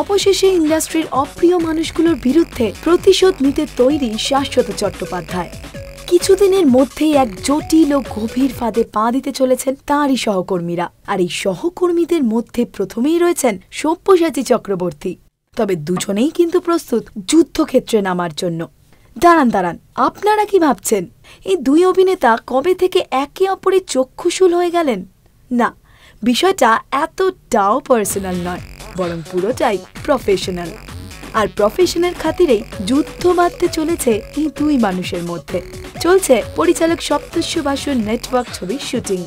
অবশেষে ইন্ডাস্ট্রির অপ্রিয় মানুষগুলোর বিরুদ্ধে প্রতিশোধ নিতে তৈরি শাশ্বত চট্টোপাধ্যায় কিছুদিনের মধ্যেই এক জটিল ও গভীর ফাঁদে পা দিতে চলেছেন তাঁরই সহকর্মীরা আর এই সহকর্মীদের মধ্যে প্রথমেই রয়েছেন সব্যসাচী চক্রবর্তী তবে দুজনেই কিন্তু প্রস্তুত যুদ্ধক্ষেত্রে নামার জন্য দাঁড়ান দাঁড়ান আপনারা কি ভাবছেন এই দুই অভিনেতা কবে থেকে একে অপরে চক্ষুশূল হয়ে গেলেন না বিষয়টা এতটাও পার্সোনাল নয় বরং পুরোটাই প্রফেশনাল আর প্রফেশনের খাতিরেই যুদ্ধ বাঁধতে চলেছে এই দুই মানুষের মধ্যে চলছে পরিচালক সপ্তস্য বাসুর নেটওয়ার্ক ছবির শুটিং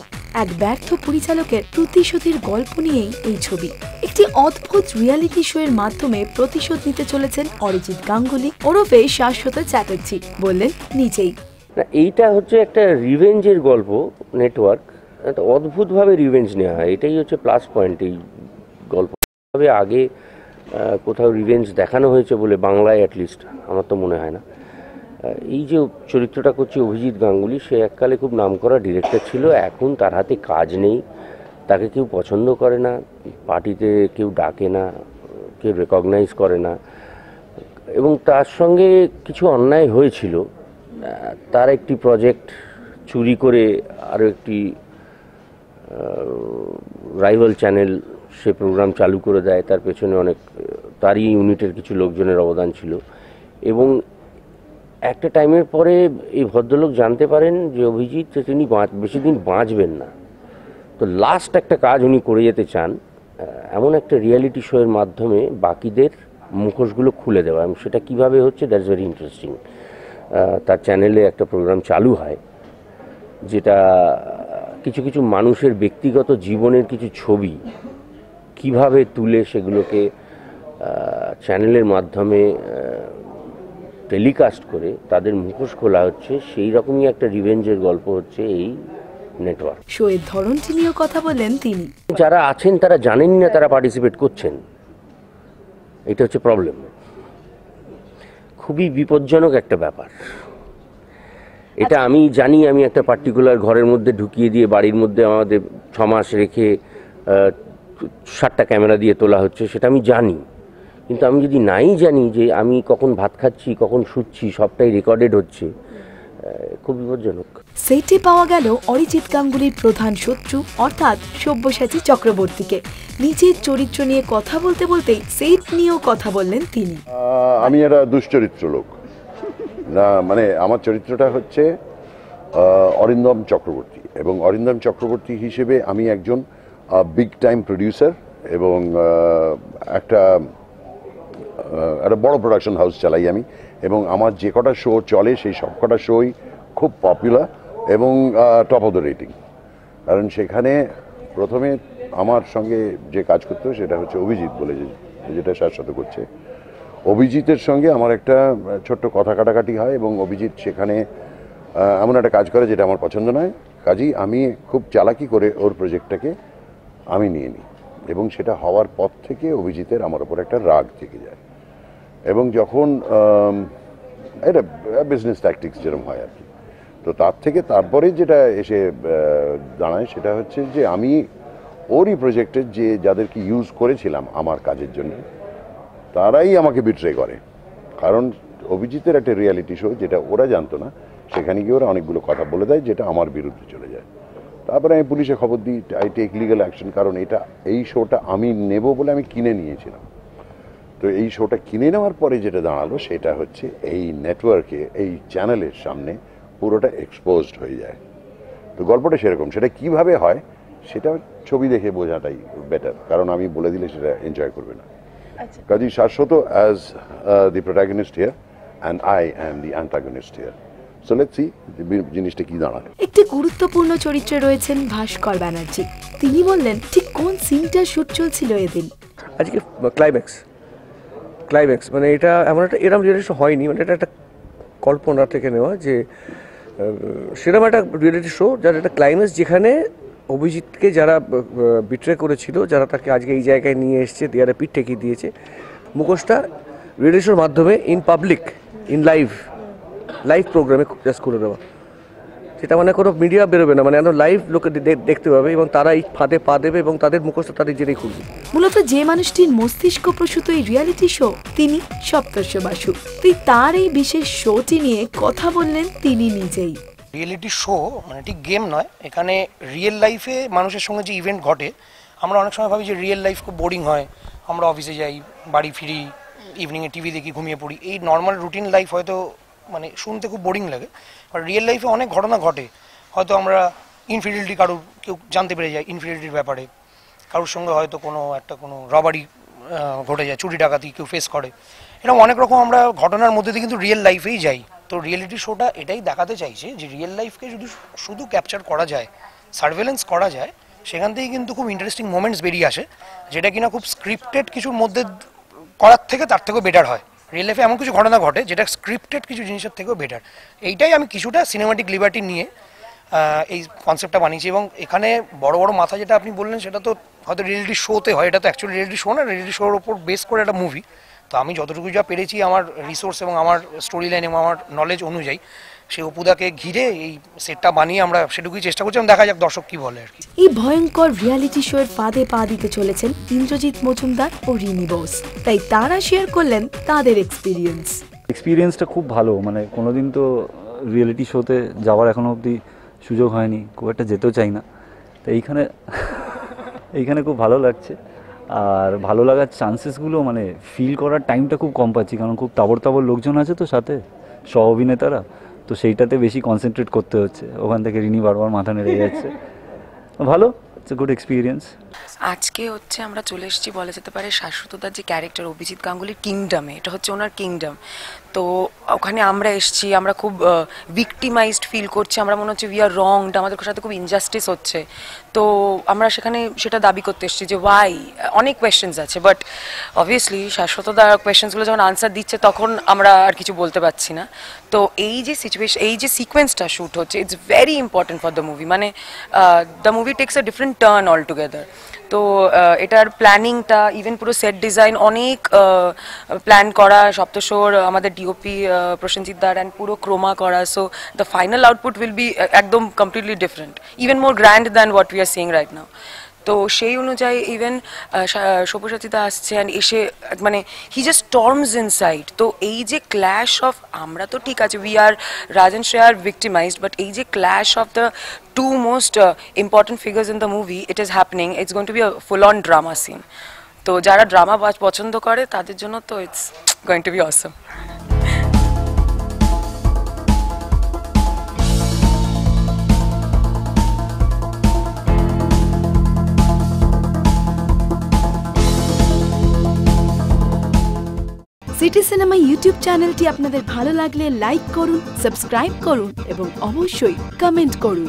এক ব্যর্থ পরিচালকের প্রতিশোধের গল্প নিয়েই এই ছবি একটি অদ্ভুত রিয়ালিটি শো এর মাধ্যমে প্রতিশোধ নিতে চলেছেন অরিজিৎ গাঙ্গুলি ওরফে শাশ্বত চ্যাটার্জি বললেন নিজেই না এইটা হচ্ছে একটা রিভেঞ্জের গল্প নেটওয়ার্ক অদ্ভুতভাবে রিভেঞ্জ নেওয়া হয় এটাই হচ্ছে প্লাস পয়েন্ট এই গল্প তবে আগে কোথাও রিভেঞ্জ দেখানো হয়েছে বলে বাংলায় অ্যাটলিস্ট আমার তো মনে হয় না এই যে চরিত্রটা করছে অভিজিৎ গাঙ্গুলি সে এককালে খুব নাম করা ডিরেক্টর ছিল এখন তার হাতে কাজ নেই তাকে কেউ পছন্দ করে না পার্টিতে কেউ ডাকে না কেউ রেকগনাইজ করে না এবং তার সঙ্গে কিছু অন্যায় হয়েছিল তার একটি প্রজেক্ট চুরি করে আরও একটি রাইভাল চ্যানেল সে প্রোগ্রাম চালু করে দেয় তার পেছনে অনেক তারই ইউনিটের কিছু লোকজনের অবদান ছিল এবং একটা টাইমের পরে এই ভদ্রলোক জানতে পারেন যে অভিজিৎ তিনি বেশি দিন বাঁচবেন না তো লাস্ট একটা কাজ উনি করে যেতে চান এমন একটা রিয়ালিটি শোয়ের মাধ্যমে বাকিদের মুখোশগুলো খুলে দেওয়া এবং সেটা কিভাবে হচ্ছে দ্যাটস ভেরি ইন্টারেস্টিং তার চ্যানেলে একটা প্রোগ্রাম চালু হয় যেটা কিছু কিছু মানুষের ব্যক্তিগত জীবনের কিছু ছবি কিভাবে তুলে সেগুলোকে চ্যানেলের মাধ্যমে টেলিকাস্ট করে তাদের মুখোশ খোলা হচ্ছে সেই রকমই একটা রিভেঞ্জের গল্প হচ্ছে এই নেটওয়ার্ক শোয়ের এর ধরনটি নিয়েও কথা বলেন তিনি যারা আছেন তারা জানেন না তারা পার্টিসিপেট করছেন এটা হচ্ছে প্রবলেম খুবই বিপজ্জনক একটা ব্যাপার এটা আচ্ছা। আমি জানি আমি একটা পার্টিকুলার ঘরের মধ্যে ঢুকিয়ে দিয়ে বাড়ির মধ্যে আমাদের ছমাস রেখে সাতটা ক্যামেরা দিয়ে তোলা হচ্ছে সেটা আমি জানি কিন্তু আমি যদি নাই জানি যে আমি কখন ভাত খাচ্ছি কখন শুচ্ছি সবটাই রেকর্ডেড হচ্ছে খুব বিপজ্জনক সেটি পাওয়া গেল অরিজিৎ গাঙ্গুলির প্রধান শত্রু অর্থাৎ সব্যসাচী চক্রবর্তীকে নিজের চরিত্র নিয়ে কথা বলতে বলতে সেইট নিয়েও কথা বললেন তিনি আমি একটা দুশ্চরিত্র লোক না মানে আমার চরিত্রটা হচ্ছে অরিন্দম চক্রবর্তী এবং অরিন্দম চক্রবর্তী হিসেবে আমি একজন বিগ টাইম প্রডিউসার এবং একটা একটা বড় প্রোডাকশন হাউস চালাই আমি এবং আমার যে কটা শো চলে সেই সব কটা শোই খুব পপুলার এবং টপ অফ দ্য রেটিং কারণ সেখানে প্রথমে আমার সঙ্গে যে কাজ করতো সেটা হচ্ছে অভিজিৎ বলে যে যেটা সাথে করছে অভিজিতের সঙ্গে আমার একটা ছোট্ট কথা কাটাকাটি হয় এবং অভিজিৎ সেখানে এমন একটা কাজ করে যেটা আমার পছন্দ নয় কাজেই আমি খুব চালাকি করে ওর প্রজেক্টটাকে আমি নিয়ে নিই এবং সেটা হওয়ার পর থেকে অভিজিতের আমার ওপর একটা রাগ থেকে যায় এবং যখন এটা বিজনেস ট্যাকটিক্স যেরকম হয় আর কি তো তার থেকে তারপরে যেটা এসে দাঁড়ায় সেটা হচ্ছে যে আমি ওরই প্রজেক্টের যে যাদেরকে ইউজ করেছিলাম আমার কাজের জন্য তারাই আমাকে বিট্রে করে কারণ অভিজিতের একটা রিয়ালিটি শো যেটা ওরা জানতো না সেখানে গিয়ে ওরা অনেকগুলো কথা বলে দেয় যেটা আমার বিরুদ্ধে চলে যায় তারপরে আমি পুলিশে খবর দিই আই টেক লিগাল অ্যাকশন কারণ এটা এই শোটা আমি নেব বলে আমি কিনে নিয়েছিলাম তো এই শোটা কিনে নেওয়ার পরে যেটা দাঁড়ালো সেটা হচ্ছে এই নেটওয়ার্কে এই চ্যানেলের সামনে পুরোটা এক্সপোজড হয়ে যায় তো গল্পটা সেরকম সেটা কিভাবে হয় সেটা ছবি দেখে বোঝাটাই বেটার কারণ আমি বলে দিলে সেটা এনজয় করবে না আচ্ছা। Kazi Shashwata as the protagonist here and I am the antagonist here so জিনিসটা কি দাঁড়ায় একটি গুরুত্বপূর্ণ চরিত্রে রয়েছেন ভাস্কর ব্যানার্জি তিনি বললেন ঠিক কোন সিনটা শুট চলছিল এদিন আজকে ক্লাইম্যাক্স ক্লাইম্যাক্স মানে এটা এমন একটা এরম রিয়েলিটি হয়নি মানে এটা একটা কল্পনা থেকে নেওয়া যে সেরকম একটা রিয়েলিটি শো যার একটা ক্লাইম্যাক্স যেখানে অভিজিৎকে যারা বিট্রে করেছিল যারা তাকে আজকে এই জায়গায় নিয়ে এসছে যারা পিঠ ঠেকিয়ে দিয়েছে মুখোশটা রিয়েলিটি শোর মাধ্যমে in public in live live প্রোগ্রামে জাস্ট করে দেওয়া সেটা মানে কোনো মিডিয়া বেরোবে না মানে লাইভ লোকে দেখতে পাবে এবং তারা এই ফাঁদে পা দেবে এবং তাদের মুখস্থ তাদের জেনেই খুলবে মূলত যে মানুষটির মস্তিষ্ক প্রসূত এই রিয়ালিটি শো তিনি সপ্তর্ষ বাসু তুই তার এই বিশেষ শোটি নিয়ে কথা বললেন তিনি নিজেই রিয়েলিটি শো মানে ঠিক গেম নয় এখানে রিয়েল লাইফে মানুষের সঙ্গে যে ইভেন্ট ঘটে আমরা অনেক সময় ভাবি যে রিয়েল লাইফ খুব বোরিং হয় আমরা অফিসে যাই বাড়ি ফিরি ইভিনিংয়ে টিভি দেখি ঘুমিয়ে পড়ি এই নর্মাল রুটিন লাইফ হয়তো মানে শুনতে খুব বোরিং লাগে আর রিয়েল লাইফে অনেক ঘটনা ঘটে হয়তো আমরা ইনফিডিলিটি কারোর কেউ জানতে পেরে যায় ইনফিডিলিটির ব্যাপারে কারোর সঙ্গে হয়তো কোনো একটা কোনো রবারি ঘটে যায় চুরি ডাকাতি কেউ ফেস করে এরকম অনেক রকম আমরা ঘটনার মধ্যে দিয়ে কিন্তু রিয়েল লাইফেই যাই তো রিয়েলিটি শোটা এটাই দেখাতে চাইছে যে রিয়েল লাইফকে যদি শুধু ক্যাপচার করা যায় সার্ভেলেন্স করা যায় সেখান থেকে কিন্তু খুব ইন্টারেস্টিং মোমেন্টস বেরিয়ে আসে যেটা কিনা খুব স্ক্রিপ্টেড কিছুর মধ্যে করার থেকে তার থেকেও বেটার হয় রিয়েল লাইফে এমন কিছু ঘটনা ঘটে যেটা স্ক্রিপ্টেড কিছু জিনিসের থেকেও বেটার এইটাই আমি কিছুটা সিনেমাটিক লিবার্টি নিয়ে এই কনসেপ্টটা বানিয়েছি এবং এখানে বড় বড় মাথা যেটা আপনি বললেন সেটা তো হয়তো রিয়েলিটি শোতে হয় এটা তো অ্যাকচুয়ালি রিয়েলিটি শো না রিয়েলিটি শোর ওপর বেস করে একটা মুভি তো আমি যতটুকু যা পেরেছি আমার রিসোর্স এবং আমার স্টোরি লাইন এবং আমার নলেজ অনুযায়ী সেই অপুদাকে ঘিরে এই সেটটা বানিয়ে আমরা সেটুকুই চেষ্টা করছি দেখা যাক দর্শক কি বলে আর কি এই ভয়ঙ্কর রিয়ালিটি শো এর পাদে পা দিতে চলেছেন ইন্দ্রজিৎ মজুমদার ও রিনি বোস তাই তারা শেয়ার করলেন তাদের এক্সপিরিয়েন্স এক্সপিরিয়েন্সটা খুব ভালো মানে কোনোদিন তো রিয়েলিটি শোতে যাওয়ার এখনো অবধি সুযোগ হয়নি খুব একটা যেতেও চাই না তো এইখানে এইখানে খুব ভালো লাগছে আর ভালো লাগার চান্সেসগুলো মানে ফিল করার টাইমটা খুব কম পাচ্ছি কারণ খুব তাবর তাবড় লোকজন আছে তো সাথে সহ অভিনেতারা তো সেইটাতে বেশি কনসেন্ট্রেট করতে হচ্ছে ওখান থেকে রিনি বারবার মাথা নেড়ে যাচ্ছে ভালো ইটস এ গুড এক্সপিরিয়েন্স আজকে হচ্ছে আমরা চলে এসেছি বলা যেতে পারে শাশ্বতদার যে ক্যারেক্টার অভিজিৎ গাঙ্গুলির কিংডমে এটা হচ্ছে ওনার কিংডম তো ওখানে আমরা এসছি আমরা খুব ভিক্টিমাইজড ফিল করছি আমরা মনে হচ্ছে উই আর রংড আমাদের সাথে খুব ইনজাস্টিস হচ্ছে তো আমরা সেখানে সেটা দাবি করতে এসেছি যে ওয়াই অনেক কোয়েশ্চেন্স আছে বাট অবভিয়াসলি শাশ্বতদার কোয়েশ্চেন্সগুলো যখন আনসার দিচ্ছে তখন আমরা আর কিছু বলতে পারছি না তো এই যে সিচুয়েশন এই যে সিকোয়েন্সটা শ্যুট হচ্ছে it's very important for the movie মানে the movie takes a different turn altogether তো এটার প্ল্যানিংটা ইভেন পুরো সেট ডিজাইন অনেক প্ল্যান করা সপ্তশোর আমাদের ডিওপি প্রসেনজিৎ দার অ্যান্ড পুরো ক্রোমা করা so the final output will be একদম completely different even more grand than what we are seeing right now তো সেই অনুযায়ী ইভেন সব্যসাচীদা আসছে অ্যান্ড এসে মানে he just storms inside তো এই যে ক্ল্যাশ অফ আমরা তো ঠিক আছে উই আর রাজেন শ্রেয়ার ভিক্টিমাইজ বাট এই যে clash of the two most important figures in the movie it is happening it's going to B full on drama scene তো যারা ড্রামা পছন্দ করে তাদের জন্য তো it's going to be awesome একটি সিনেমা ইউটিউব চ্যানেলটি আপনাদের ভালো লাগলে লাইক করুন সাবস্ক্রাইব করুন এবং অবশ্যই কমেন্ট করুন